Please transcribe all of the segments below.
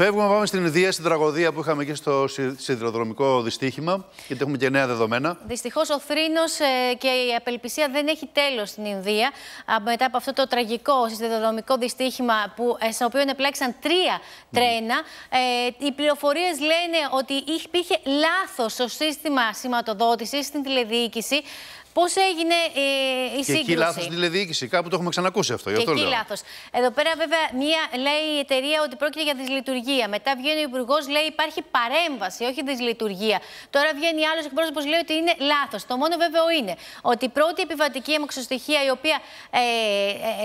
Φεύγουμε, πάμε στην Ινδία, στην τραγωδία που είχαμε και στο σιδηροδρομικό δυστύχημα, γιατί έχουμε και νέα δεδομένα. Δυστυχώς ο θρήνος ε, και η απελπισία δεν έχει τέλος στην Ινδία. Μετά από αυτό το τραγικό σιδηροδρομικό δυστύχημα, που, ε, στο οποίο επλέξαν τρία τρένα, mm. οι πληροφορίες λένε ότι υπήρχε λάθος στο σύστημα σηματοδότησης στην τηλεδιοίκηση. Πώς έγινε ε, η και σύγκριση. Εκεί λάθος στην τηλεδιοίκηση. Κάπου το έχουμε ξανακούσει αυτό. Και εκεί λάθος. Εδώ πέρα, βέβαια, μία λέει η εταιρεία ότι πρόκειται για δυσλειτουργία μετά βγαίνει ο Υπουργός, λέει υπάρχει παρέμβαση, όχι δυσλειτουργία. Τώρα βγαίνει άλλος εκπρόσωπος, λέει ότι είναι λάθος. Το μόνο βέβαιο είναι ότι η πρώτη επιβατική αιμοξοστοιχεία, η οποία ε, ε,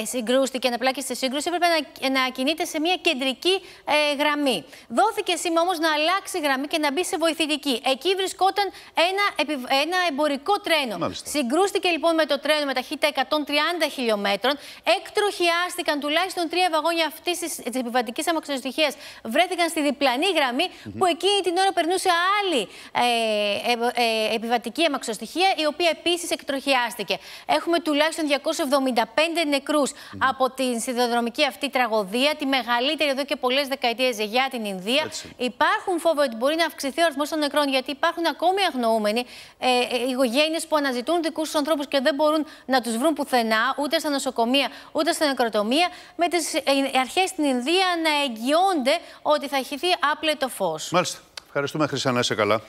ε συγκρούστηκε, αναπλάκησε σε σύγκρουση, έπρεπε να, να κινείται σε μια κεντρική ε, γραμμή. Δόθηκε σήμα όμως να αλλάξει γραμμή και να μπει σε βοηθητική. Εκεί βρισκόταν ένα, ένα εμπορικό τρένο. Συγκρούστηκε λοιπόν με το τρένο με ταχύτητα 130 χιλιόμετρων. Εκτροχιάστηκαν τουλάχιστον τρία βαγόνια αυτής της επιβατική αμαξιοστοιχία βρέθηκαν στη διπλανή γραμμή που εκείνη την ώρα περνούσε άλλη ε, ε, ε επιβατική αμαξοστοιχεία η οποία επίσης εκτροχιάστηκε. Έχουμε τουλάχιστον 275 νεκρούς από την σιδηροδρομική αυτή τραγωδία, τη μεγαλύτερη εδώ και πολλές δεκαετίες για την Ινδία. Υπάρχουν φόβοι ότι μπορεί να αυξηθεί ο αριθμός των νεκρών γιατί υπάρχουν ακόμη αγνοούμενοι ε, ε, οικογένειες που αναζητούν δικούς τους ανθρώπους και δεν μπορούν να τους βρουν πουθενά, ούτε στα νοσοκομεία, ούτε στα νεκροτομία, με τις αρχές στην Ινδία να εγγυώνται ότι θα χυθεί άπλετο φως. Μάλιστα. Ευχαριστούμε, Χρυσανά, είσαι καλά.